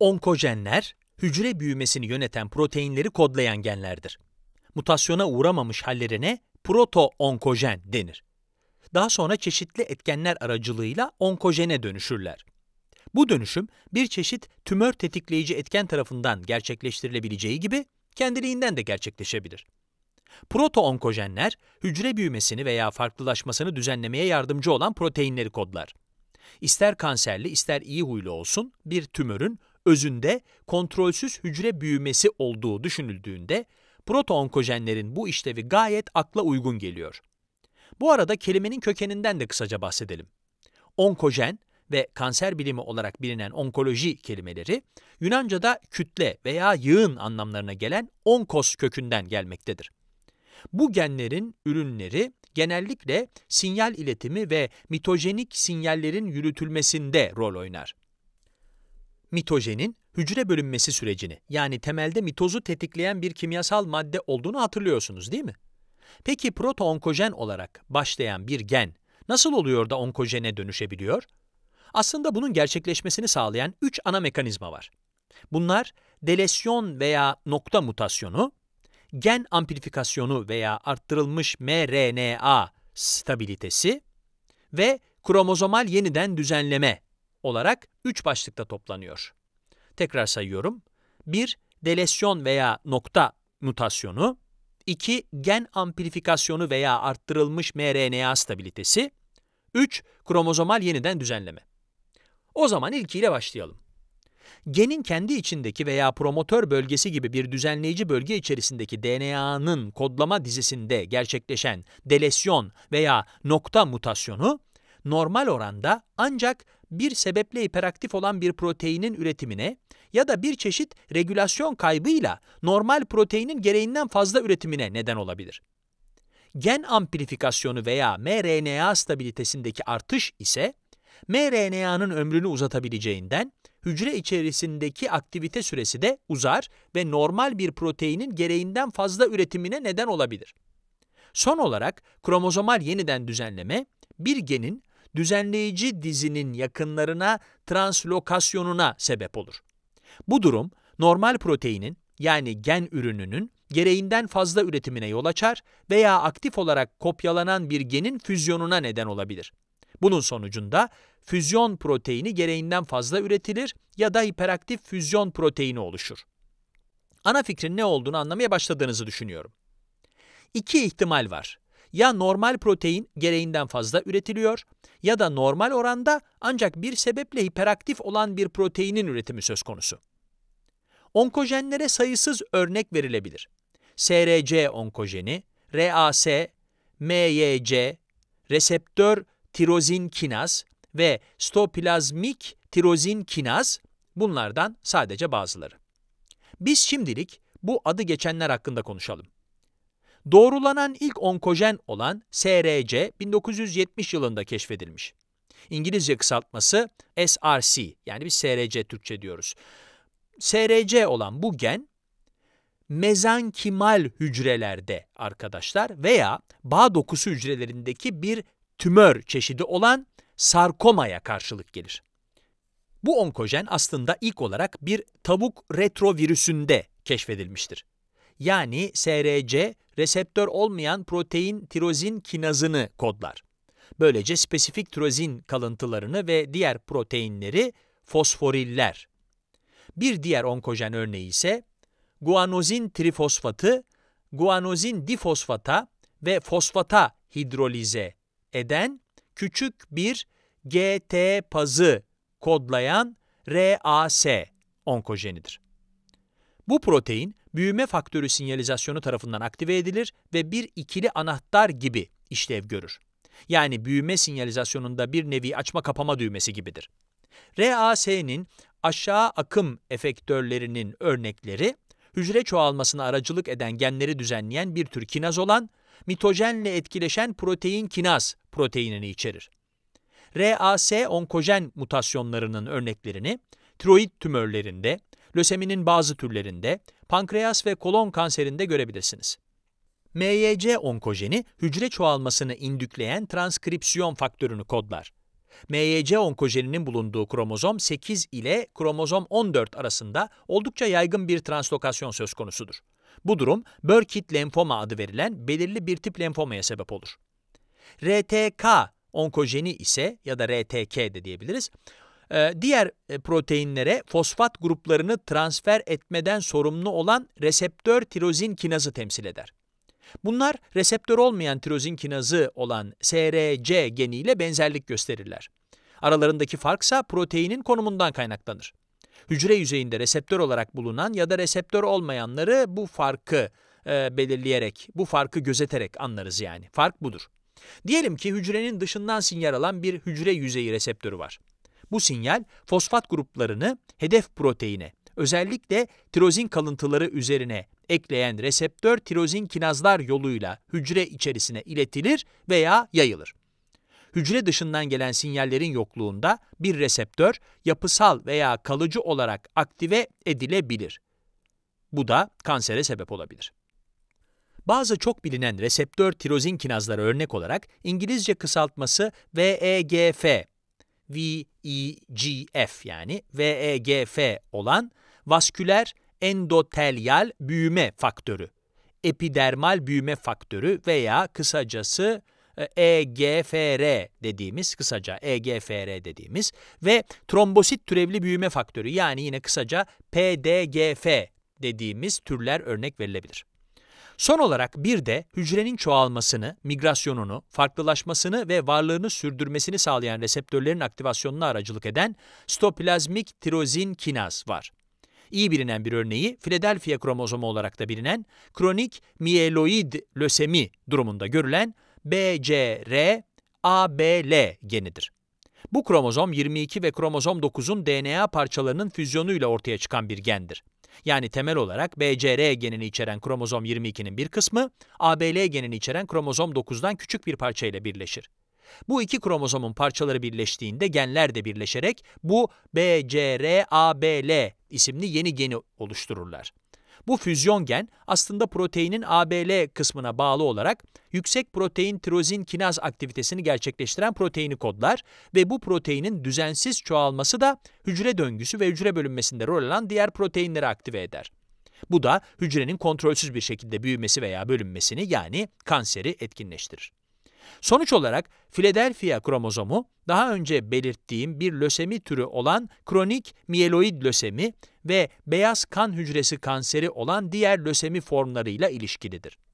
Onkojenler, hücre büyümesini yöneten proteinleri kodlayan genlerdir. Mutasyona uğramamış hallerine proto-onkojen denir. Daha sonra çeşitli etkenler aracılığıyla onkojene dönüşürler. Bu dönüşüm bir çeşit tümör tetikleyici etken tarafından gerçekleştirilebileceği gibi kendiliğinden de gerçekleşebilir. Proto-onkojenler, hücre büyümesini veya farklılaşmasını düzenlemeye yardımcı olan proteinleri kodlar. İster kanserli ister iyi huylu olsun bir tümörün özünde kontrolsüz hücre büyümesi olduğu düşünüldüğünde proto-onkojenlerin bu işlevi gayet akla uygun geliyor. Bu arada kelimenin kökeninden de kısaca bahsedelim. Onkojen ve kanser bilimi olarak bilinen onkoloji kelimeleri Yunanca'da kütle veya yığın anlamlarına gelen onkos kökünden gelmektedir. Bu genlerin ürünleri genellikle sinyal iletimi ve mitojenik sinyallerin yürütülmesinde rol oynar mitojenin hücre bölünmesi sürecini yani temelde mitozu tetikleyen bir kimyasal madde olduğunu hatırlıyorsunuz değil mi? Peki proto-onkojen olarak başlayan bir gen nasıl oluyor da onkojene dönüşebiliyor? Aslında bunun gerçekleşmesini sağlayan üç ana mekanizma var. Bunlar delesyon veya nokta mutasyonu, gen amplifikasyonu veya arttırılmış mRNA stabilitesi ve kromozomal yeniden düzenleme olarak üç başlıkta toplanıyor. Tekrar sayıyorum. 1. Delesyon veya nokta mutasyonu. 2. Gen amplifikasyonu veya arttırılmış mRNA stabilitesi. 3. Kromozomal yeniden düzenleme. O zaman ilkiyle başlayalım. Genin kendi içindeki veya promotör bölgesi gibi bir düzenleyici bölge içerisindeki DNA'nın kodlama dizisinde gerçekleşen delesyon veya nokta mutasyonu, normal oranda ancak bir sebeple hiperaktif olan bir proteinin üretimine ya da bir çeşit regülasyon kaybıyla normal proteinin gereğinden fazla üretimine neden olabilir. Gen amplifikasyonu veya mRNA stabilitesindeki artış ise mRNA'nın ömrünü uzatabileceğinden hücre içerisindeki aktivite süresi de uzar ve normal bir proteinin gereğinden fazla üretimine neden olabilir. Son olarak kromozomal yeniden düzenleme bir genin düzenleyici dizinin yakınlarına translokasyonuna sebep olur. Bu durum normal proteinin yani gen ürününün gereğinden fazla üretimine yol açar veya aktif olarak kopyalanan bir genin füzyonuna neden olabilir. Bunun sonucunda füzyon proteini gereğinden fazla üretilir ya da hiperaktif füzyon proteini oluşur. Ana fikrin ne olduğunu anlamaya başladığınızı düşünüyorum. İki ihtimal var ya normal protein gereğinden fazla üretiliyor ya da normal oranda ancak bir sebeple hiperaktif olan bir proteinin üretimi söz konusu. Onkojenlere sayısız örnek verilebilir. SRC onkojeni, RAS, MYC, reseptör tirozin kinaz ve stoplazmik tirozin kinaz bunlardan sadece bazıları. Biz şimdilik bu adı geçenler hakkında konuşalım. Doğrulanan ilk onkojen olan SRC 1970 yılında keşfedilmiş. İngilizce kısaltması SRC yani bir SRC Türkçe diyoruz. SRC olan bu gen mezenkimal hücrelerde arkadaşlar veya bağ dokusu hücrelerindeki bir tümör çeşidi olan sarkomaya karşılık gelir. Bu onkojen aslında ilk olarak bir tavuk retrovirüsünde keşfedilmiştir yani SRC reseptör olmayan protein tirozin kinazını kodlar. Böylece spesifik tirozin kalıntılarını ve diğer proteinleri fosforiller. Bir diğer onkojen örneği ise guanozin trifosfatı, guanozin difosfata ve fosfata hidrolize eden küçük bir GT pazı kodlayan RAS onkojenidir. Bu protein büyüme faktörü sinyalizasyonu tarafından aktive edilir ve bir ikili anahtar gibi işlev görür. Yani büyüme sinyalizasyonunda bir nevi açma kapama düğmesi gibidir. RAS'nin aşağı akım efektörlerinin örnekleri, hücre çoğalmasına aracılık eden genleri düzenleyen bir tür kinaz olan, mitojenle etkileşen protein kinaz proteinini içerir. RAS onkojen mutasyonlarının örneklerini, tiroid tümörlerinde, löseminin bazı türlerinde, pankreas ve kolon kanserinde görebilirsiniz. MYC onkojeni hücre çoğalmasını indükleyen transkripsiyon faktörünü kodlar. MYC onkojeninin bulunduğu kromozom 8 ile kromozom 14 arasında oldukça yaygın bir translokasyon söz konusudur. Bu durum Burkitt lenfoma adı verilen belirli bir tip lenfomaya sebep olur. RTK onkojeni ise ya da RTK de diyebiliriz. Ee, diğer e, proteinlere fosfat gruplarını transfer etmeden sorumlu olan reseptör tirozin kinazı temsil eder. Bunlar reseptör olmayan tirozin kinazı olan SRC geniyle benzerlik gösterirler. Aralarındaki farksa proteinin konumundan kaynaklanır. Hücre yüzeyinde reseptör olarak bulunan ya da reseptör olmayanları bu farkı e, belirleyerek, bu farkı gözeterek anlarız yani. Fark budur. Diyelim ki hücrenin dışından sinyal alan bir hücre yüzeyi reseptörü var. Bu sinyal fosfat gruplarını hedef proteine, özellikle tirozin kalıntıları üzerine ekleyen reseptör tirozin kinazlar yoluyla hücre içerisine iletilir veya yayılır. Hücre dışından gelen sinyallerin yokluğunda bir reseptör yapısal veya kalıcı olarak aktive edilebilir. Bu da kansere sebep olabilir. Bazı çok bilinen reseptör tirozin kinazları örnek olarak İngilizce kısaltması VEGF VEGF yani VEGF olan vasküler endotelyal büyüme faktörü, epidermal büyüme faktörü veya kısacası EGFR e dediğimiz, kısaca EGFR dediğimiz ve trombosit türevli büyüme faktörü yani yine kısaca PDGF dediğimiz türler örnek verilebilir. Son olarak bir de hücrenin çoğalmasını, migrasyonunu, farklılaşmasını ve varlığını sürdürmesini sağlayan reseptörlerin aktivasyonuna aracılık eden stoplazmik tirozin kinaz var. İyi bilinen bir örneği Philadelphia kromozomu olarak da bilinen kronik mieloid lösemi durumunda görülen BCR ABL genidir. Bu kromozom 22 ve kromozom 9'un DNA parçalarının füzyonuyla ortaya çıkan bir gendir. Yani temel olarak BCR genini içeren kromozom 22'nin bir kısmı, ABL genini içeren kromozom 9'dan küçük bir parça ile birleşir. Bu iki kromozomun parçaları birleştiğinde genler de birleşerek bu BCRABL isimli yeni geni oluştururlar. Bu füzyon gen aslında proteinin ABL kısmına bağlı olarak yüksek protein tirozin kinaz aktivitesini gerçekleştiren proteini kodlar ve bu proteinin düzensiz çoğalması da hücre döngüsü ve hücre bölünmesinde rol alan diğer proteinleri aktive eder. Bu da hücrenin kontrolsüz bir şekilde büyümesi veya bölünmesini yani kanseri etkinleştirir. Sonuç olarak Philadelphia kromozomu daha önce belirttiğim bir lösemi türü olan kronik miyeloid lösemi ve beyaz kan hücresi kanseri olan diğer lösemi formlarıyla ilişkilidir.